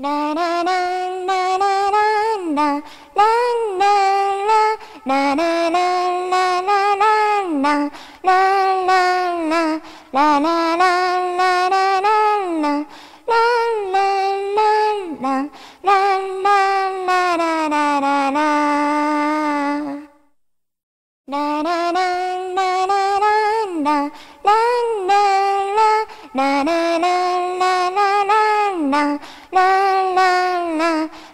na na na na na na na na na na na na na na na na la la la la la la na na na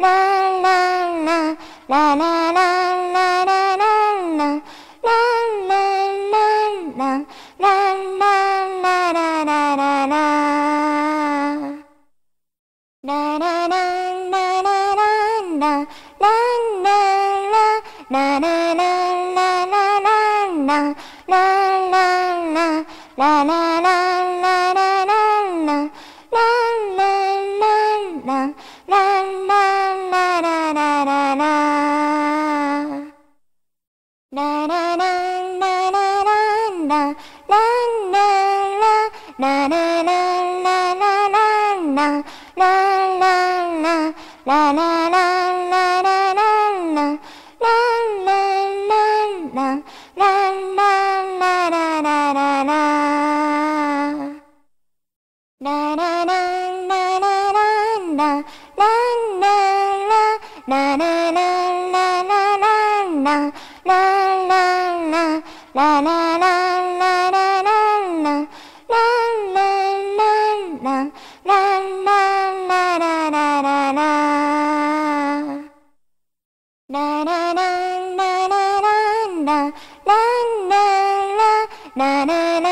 la la la la la la la la la la la la la la la la la la la La la la la la la la la la la na na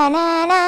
la la la